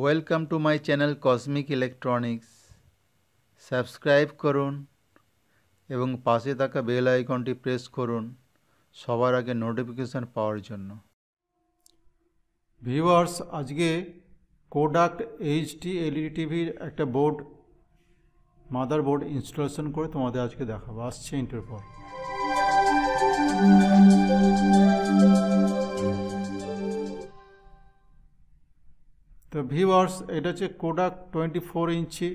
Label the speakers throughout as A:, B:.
A: welcome to my channel cosmic electronics subscribe করুন এবং পাশে থাকা বেল আইকনটি প্রেস করুন সবার আগে নোটিফিকেশান পাওয়ার জন্য ভিউয়ার্স আজকে কোডাক্ট এইচটি এলইডি টিভির একটা বোর্ড মাদার বোর্ড ইনস্টলেশন করে তোমাদের আজকে দেখাবো আসছে ইন্টারপর ভিওয়ার্স এটা হচ্ছে Kodak twenty four inch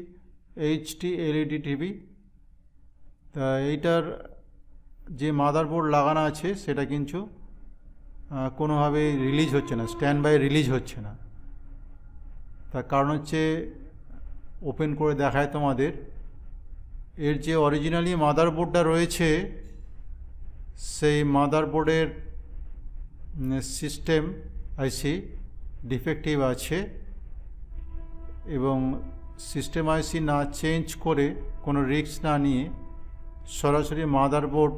A: HT LED TV তা এইটার যে মাদারবোর্ড লাগানো আছে সেটা কিন্তু কোনোভাবে রিলিজ হচ্ছে না স্ট্যান্ড বাই রিলিজ হচ্ছে না তার কারণ হচ্ছে ওপেন করে দেখায় তোমাদের এর যে অরিজিনালি মাদারবোর্ডটা রয়েছে সেই মাদারবোর্ডের সিস্টেম আইসি ডিফেক্টিভ আছে এবং সিস্টেম আইসি না চেঞ্জ করে কোনো রিক্স না নিয়ে সরাসরি মাদারবোর্ড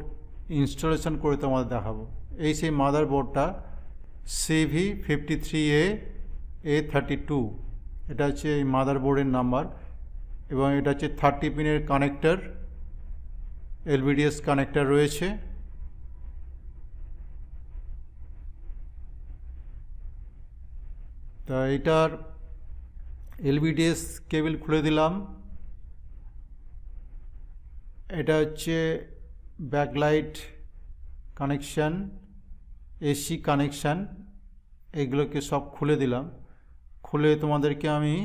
A: ইনস্টলেশন করে তোমাদের দেখাবো এই সেই মাদারবোর্ডটা CV fifty three A A thirty two এটা হচ্ছে এই মাদারবোর্ডের নাম্বার এবং এটা হচ্ছে থার্টি পিনের কানেক্টার এলবিডিএস কানেক্টার রয়েছে তা এটার এলবিডিএস কেবিল খুলে দিলাম এটা হচ্ছে ব্যাকলাইট কানেকশান এসি কানেকশান এগুলোকে সব খুলে দিলাম খুলে তোমাদেরকে আমি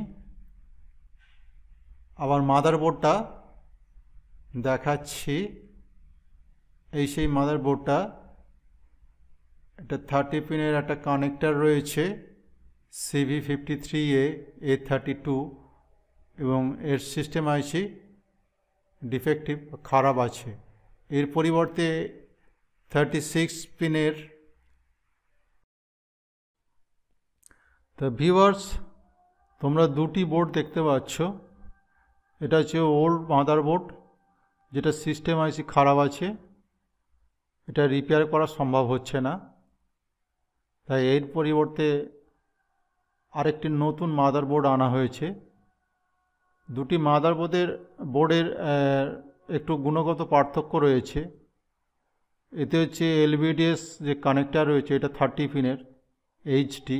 A: আবার মাদারবোর্ডটা দেখাচ্ছি এই সেই মাদারবোর্ডটা এটা থার্টি পিনের একটা কানেক্টার রয়েছে CV fifty three A A thirty two এবং এর সিস্টেম আইসি ডিফেক্টিভ খারাপ আছে এর পরিবর্তে থার্টি সিক্স পিনের তো ভিওয়ার্স তোমরা দুটি বোর্ড দেখতে পাচ্ছ এটা হচ্ছে ওল্ড মাদার বোর্ড যেটা সিস্টেম আইসি খারাপ আছে এটা রিপেয়ার করা সম্ভব হচ্ছে না তাই এর পরিবর্তে আরেকটি নতুন মাদার বোর্ড আনা হয়েছে দুটি মাদার বোর্ডের একটু গুণগত পার্থক্য রয়েছে এতে হচ্ছে এলবিডিএস যে কানেক্টার রয়েছে এটা থার্টি পিনের এইচটি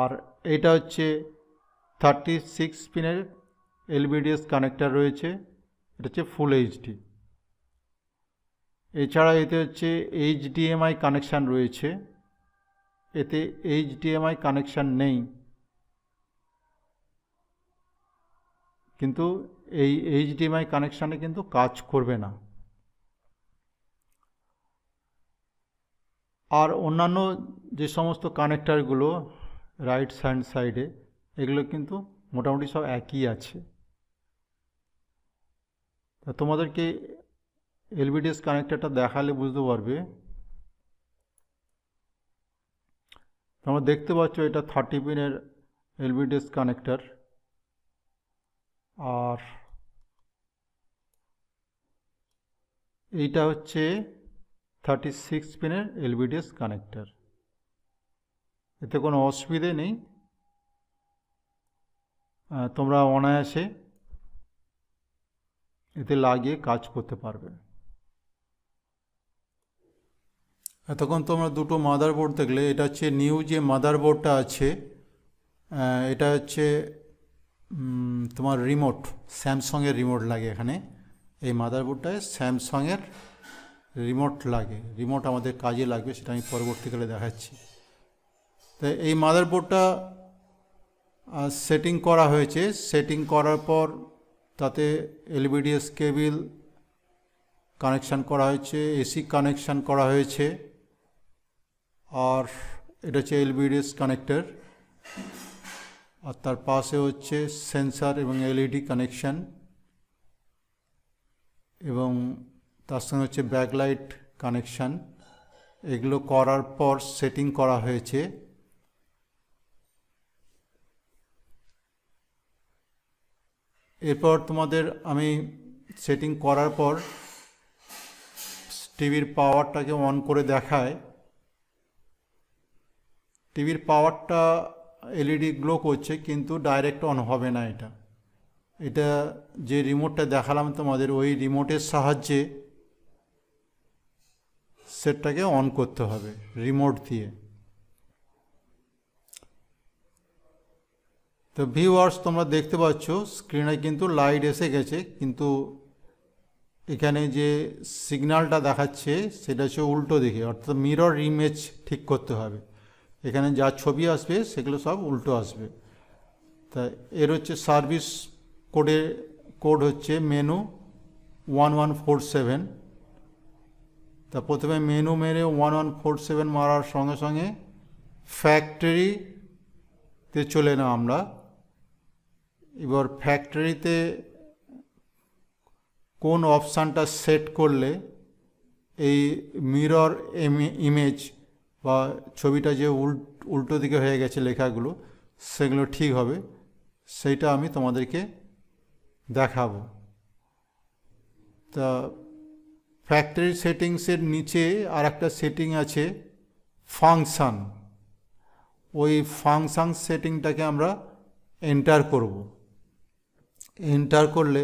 A: আর এটা হচ্ছে থার্টি সিক্স পিনের এলবিডিএস কানেক্টার রয়েছে এটা হচ্ছে ফুল এইচডি এছাড়া এতে হচ্ছে এইচডিএমআই কানেকশান রয়েছে এতে এইচডিএমআই কানেকশান নেই কিন্তু এই এইচডিএমআই কানেকশানে কিন্তু কাজ করবে না আর অন্যান্য যে সমস্ত কানেক্টারগুলো রাইট হ্যান্ড সাইডে এগুলো কিন্তু মোটামুটি সব একই আছে তোমাদেরকে এলবিডিএস কানেক্টারটা দেখালে বুঝতে পারবে তোমরা দেখতে পাচ্ছ এটা থার্টি পিনের এলবিডিএস কানেক্টার আর এইটা হচ্ছে থার্টি সিক্স পিনের এলবিডিএস কানেক্টার এতে কোনো অসুবিধে নেই তোমরা অনায়াসে এতে লাগিয়ে কাজ করতে পারবে এতক্ষণ তোমরা দুটো মাদারবোর্ড দেখলে এটা হচ্ছে নিউ যে মাদারবোর্ডটা আছে এটা হচ্ছে তোমার রিমোট স্যামসংয়ের রিমোট লাগে এখানে এই মাদারবোর্ডটায় স্যামসংয়ের রিমোট লাগে রিমোট আমাদের কাজে লাগবে সেটা আমি পরবর্তীকালে দেখাচ্ছি তো এই মাদারবোর্ডটা সেটিং করা হয়েছে সেটিং করার পর তাতে এলবিডিএস কেবিল কানেকশান করা হয়েছে এসি কানেকশান করা হয়েছে আর এটা হচ্ছে এলবিডিএস কানেক্টার আর তার পাশে হচ্ছে সেন্সার এবং এলইডি কানেকশান এবং তার সঙ্গে হচ্ছে ব্যাকলাইট কানেকশান এগুলো করার পর সেটিং করা হয়েছে এরপর তোমাদের আমি সেটিং করার পর টিভির পাওয়ারটাকে অন করে দেখায় টিভির পাওয়ারটা এলইডি গ্লো করছে কিন্তু ডাইরেক্ট অন হবে না এটা এটা যে রিমোটটা দেখালাম তোমাদের ওই রিমোটের সাহায্যে সেটটাকে অন করতে হবে রিমোট দিয়ে তো ভিউয়ার্স তোমরা দেখতে পাচ্ছ স্ক্রিনে কিন্তু লাইট এসে গেছে কিন্তু এখানে যে সিগনালটা দেখাচ্ছে সেটা হচ্ছে উল্টো দিকে অর্থাৎ মিরর ইমেজ ঠিক করতে হবে এখানে যা ছবি আসবে সেগুলো সব উল্টো আসবে তা এর হচ্ছে সার্ভিস কোডে কোড হচ্ছে menu one one four seven তা প্রথমে মেনু মেরে ওয়ান ওয়ান ফোর সেভেন মারার সঙ্গে সঙ্গে ফ্যাক্টরিতে চলে না আমরা এবার ফ্যাক্টরিতে কোন অপশানটা সেট করলে এই মিরর ইমেজ বা ছবিটা যে উল্টো দিকে হয়ে গেছে লেখাগুলো সেগুলো ঠিক হবে সেইটা আমি তোমাদেরকে দেখাবো তা ফ্যাক্টরি সেটিংসের নিচে আর একটা সেটিং আছে ফাংশান ওই ফাংশান সেটিংটাকে আমরা এন্টার করব এন্টার করলে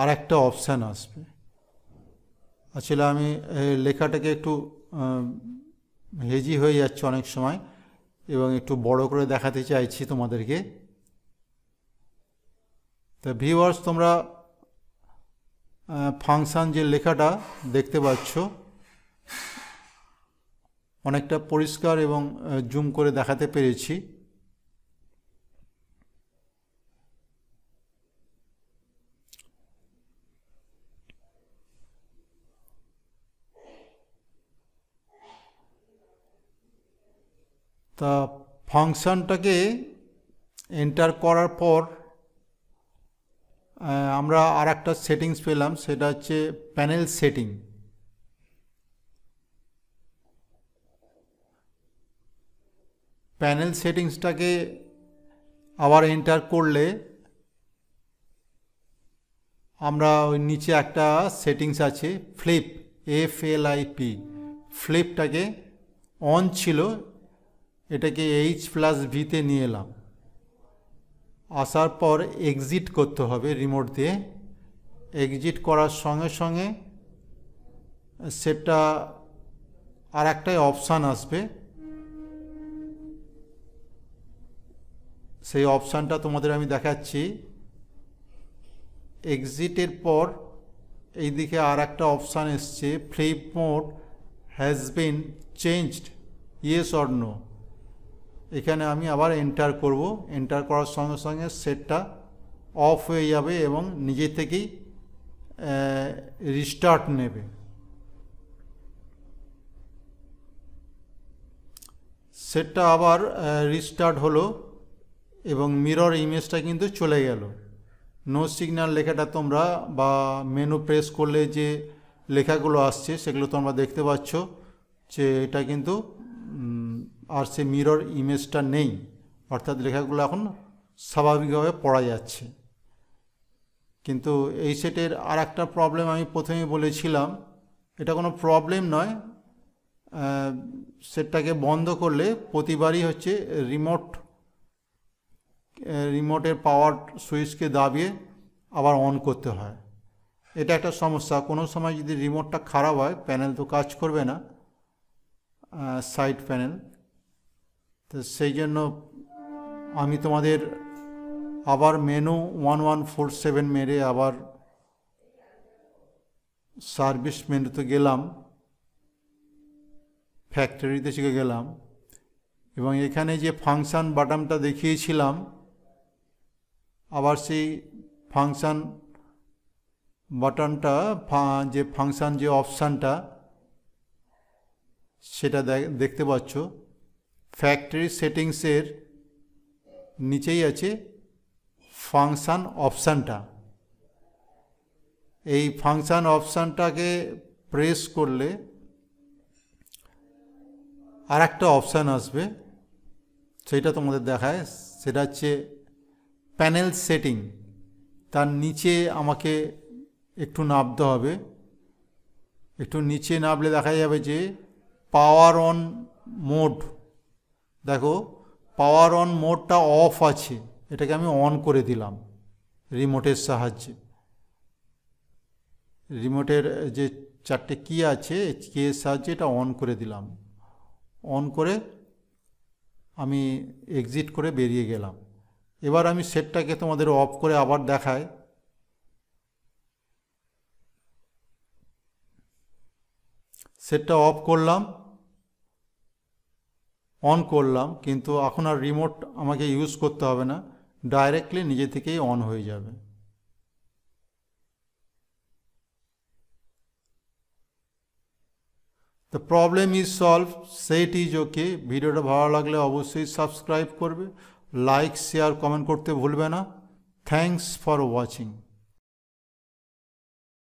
A: আর একটা অপশান আসবে আসলে আচ্ছা, আমি লেখাটাকে একটু লেজি হয়ে যাচ্ছে অনেক সময় এবং একটু বড় করে দেখাতে চাইছি তোমাদেরকে তা ভিওয়ার্স তোমরা ফাংশান যে লেখাটা দেখতে পাচ্ছ অনেকটা পরিষ্কার এবং জুম করে দেখাতে পেরেছি তা ফাংশানটাকে এন্টার করার পর আমরা আর একটা সেটিংস পেলাম সেটা হচ্ছে প্যানেল সেটিং প্যানেল সেটিংসটাকে আবার এন্টার করলে আমরা ওই নিচে একটা সেটিংস আছে flip F L I P ফ্লিপটাকে অন ছিল এটাকে এইচ প্লাস ভিতে নিয়ে এলাম আসার পর এক্সিট করতে হবে রিমোট দিয়ে এক্সিট করার সঙ্গে সঙ্গে সেটা আর একটাই অপশান আসবে সেই অপশানটা তোমাদের আমি দেখাচ্ছি এক্সিটের পর এই দিকে আর একটা অপশান এসছে flip mode has been changed yes or no এখানে আমি আবার এন্টার করব এন্টার করার সঙ্গে সঙ্গে সেটটা অফ হয়ে যাবে এবং নিজে থেকেই রিস্টার্ট নেবে সেটটা আবার রিস্টার্ট হলো এবং মিরর ইমেজটা কিন্তু চলে গেল নো সিগন্যাল লেখাটা তোমরা বা মেনু প্রেস করলে যে লেখাগুলো আসছে সেগুলো তোমরা দেখতে পাচ্ছ যে এটা কিন্তু আর সে মিরর ইমেজটা নেই অর্থাৎ লেখাগুলো এখন স্বাভাবিকভাবে পড়া যাচ্ছে কিন্তু এই সেটের আর একটা প্রবলেম আমি প্রথমে বলেছিলাম এটা কোনো প্রবলেম নয় সেটটাকে বন্ধ করলে প্রতিবারই হচ্ছে রিমোট রিমোটের পাওয়ার সুইচকে দাবিয়ে আবার অন করতে হয় এটা একটা সমস্যা কোনো সময় যদি রিমোটটা খারাপ হয় প্যানেল তো কাজ করবে না সাইড প্যানেল তো সেই জন্য আমি তোমাদের আবার menu one one four seven মেরে আবার সার্ভিস মেনুতে গেলাম ফ্যাক্টরিতে শিখে গেলাম এবং এখানে যে ফাংশান বাটামটা দেখিয়েছিলাম আবার সেই ফাংশান বাটনটা যে ফাংশান যে অপশানটা সেটা দেখতে পাচ্ছ ফ্যাক্টরি সেটিংসের নিচেই আছে ফাংশান অপশানটা এই ফাংশান অপশানটাকে প্রেস করলে আর একটা অপশান আসবে সেটা তোমাদের দেখায় সেটা হচ্ছে প্যানেল সেটিং তার নিচে আমাকে একটু নামতে হবে একটু নিচে নামলে দেখা যাবে যে পাওয়ার অন মোড দেখো পাওয়ার অন মোডটা অফ আছে এটাকে আমি অন করে দিলাম রিমোটের সাহায্যে রিমোটের যে চারটে কি আছে কে এর সাহায্যে এটা অন করে দিলাম অন করে আমি এক্সিট করে বেরিয়ে গেলাম এবার আমি সেটটাকে তোমাদের অফ করে আবার দেখায় সেটটা অফ করলাম অন করলাম কিন্তু এখন আর রিমোট আমাকে ইউজ করতে হবে না ডাইরেক্টলি নিজে থেকেই অন হয়ে যাবে দ্য প্রবলেম ইজ সলভ সেইটিজ ওকে ভিডিওটা ভালো লাগলে অবশ্যই সাবস্ক্রাইব করবে লাইক শেয়ার কমেন্ট করতে ভুলবে না থ্যাংকস ফর ওয়াচিং